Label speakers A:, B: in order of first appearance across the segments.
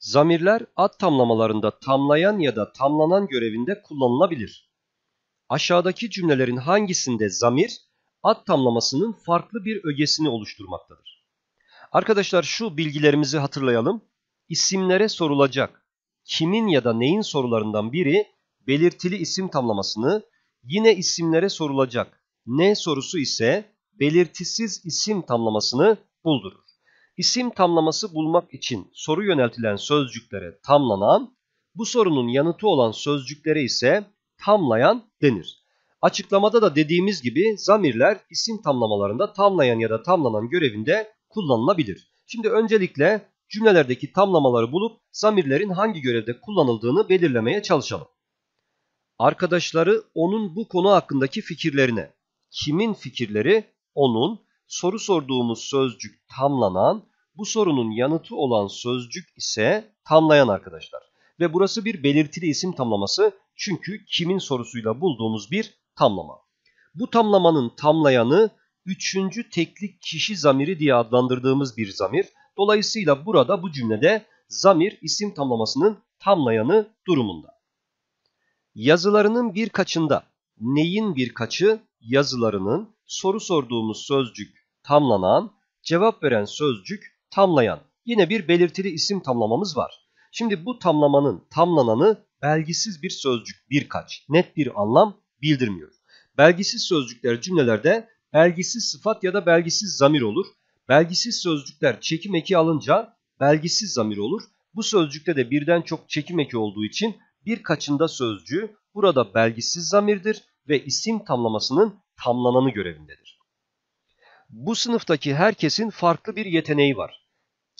A: Zamirler ad tamlamalarında tamlayan ya da tamlanan görevinde kullanılabilir. Aşağıdaki cümlelerin hangisinde zamir ad tamlamasının farklı bir ögesini oluşturmaktadır? Arkadaşlar şu bilgilerimizi hatırlayalım. İsimlere sorulacak kimin ya da neyin sorularından biri belirtili isim tamlamasını, yine isimlere sorulacak ne sorusu ise belirtisiz isim tamlamasını buldurur. İsim tamlaması bulmak için soru yöneltilen sözcüklere tamlanan, bu sorunun yanıtı olan sözcüklere ise tamlayan denir. Açıklamada da dediğimiz gibi zamirler isim tamlamalarında tamlayan ya da tamlanan görevinde kullanılabilir. Şimdi öncelikle cümlelerdeki tamlamaları bulup zamirlerin hangi görevde kullanıldığını belirlemeye çalışalım. Arkadaşları onun bu konu hakkındaki fikirlerine, kimin fikirleri onun soru sorduğumuz sözcük tamlanan bu sorunun yanıtı olan sözcük ise tamlayan arkadaşlar. Ve burası bir belirtili isim tamlaması çünkü kimin sorusuyla bulduğumuz bir tamlama. Bu tamlamanın tamlayanı üçüncü teklik kişi zamiri diye adlandırdığımız bir zamir. Dolayısıyla burada bu cümlede zamir isim tamlamasının tamlayanı durumunda. Yazılarının birkaçında neyin birkaçı yazılarının soru sorduğumuz sözcük tamlanan, cevap veren sözcük tamlayan yine bir belirtili isim tamlamamız var. Şimdi bu tamlamanın tamlananı belgisiz bir sözcük birkaç net bir anlam bildirmiyor. Belgisiz sözcükler cümlelerde belgisiz sıfat ya da belgisiz zamir olur. Belgisiz sözcükler çekim eki alınca belgisiz zamir olur. Bu sözcükte de birden çok çekim eki olduğu için birkaçında sözcüğü burada belgisiz zamirdir ve isim tamlamasının tamlananı görevindedir. Bu sınıftaki herkesin farklı bir yeteneği var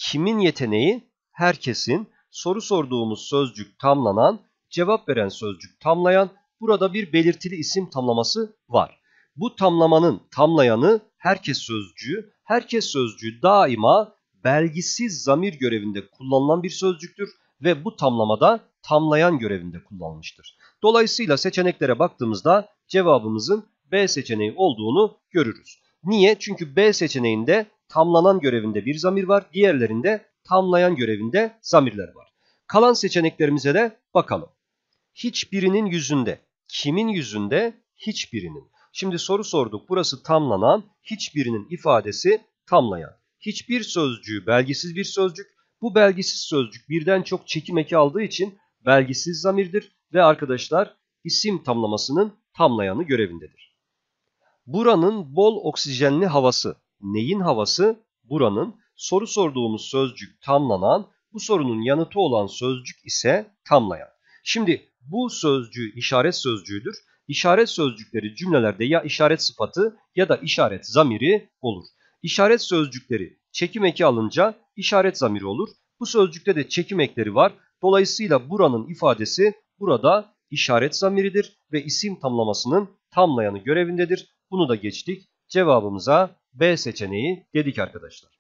A: kimin yeteneği? Herkesin soru sorduğumuz sözcük tamlanan, cevap veren sözcük tamlayan burada bir belirtili isim tamlaması var. Bu tamlamanın tamlayanı herkes sözcüğü, herkes sözcüğü daima belgisiz zamir görevinde kullanılan bir sözcüktür ve bu tamlamada tamlayan görevinde kullanılmıştır. Dolayısıyla seçeneklere baktığımızda cevabımızın B seçeneği olduğunu görürüz. Niye? Çünkü B seçeneğinde tamlanan görevinde bir zamir var. Diğerlerinde tamlayan görevinde zamirler var. Kalan seçeneklerimize de bakalım. Hiçbirinin yüzünde. Kimin yüzünde? Hiçbirinin. Şimdi soru sorduk. Burası tamlanan, hiçbirinin ifadesi tamlayan. Hiçbir sözcüğü belgisiz bir sözcük. Bu belgisiz sözcük birden çok çekim eki aldığı için belgisiz zamirdir ve arkadaşlar isim tamlamasının tamlayanı görevindedir. Buranın bol oksijenli havası neyin havası? Buranın soru sorduğumuz sözcük tamlanan, bu sorunun yanıtı olan sözcük ise tamlayan. Şimdi bu sözcüğü işaret sözcüğüdür. İşaret sözcükleri cümlelerde ya işaret sıfatı ya da işaret zamiri olur. İşaret sözcükleri çekim eki alınca işaret zamiri olur. Bu sözcükte de çekim ekleri var. Dolayısıyla buranın ifadesi burada işaret zamiridir ve isim tamlamasının tamlayanı görevindedir. Bunu da geçtik. Cevabımıza B seçeneği dedik arkadaşlar.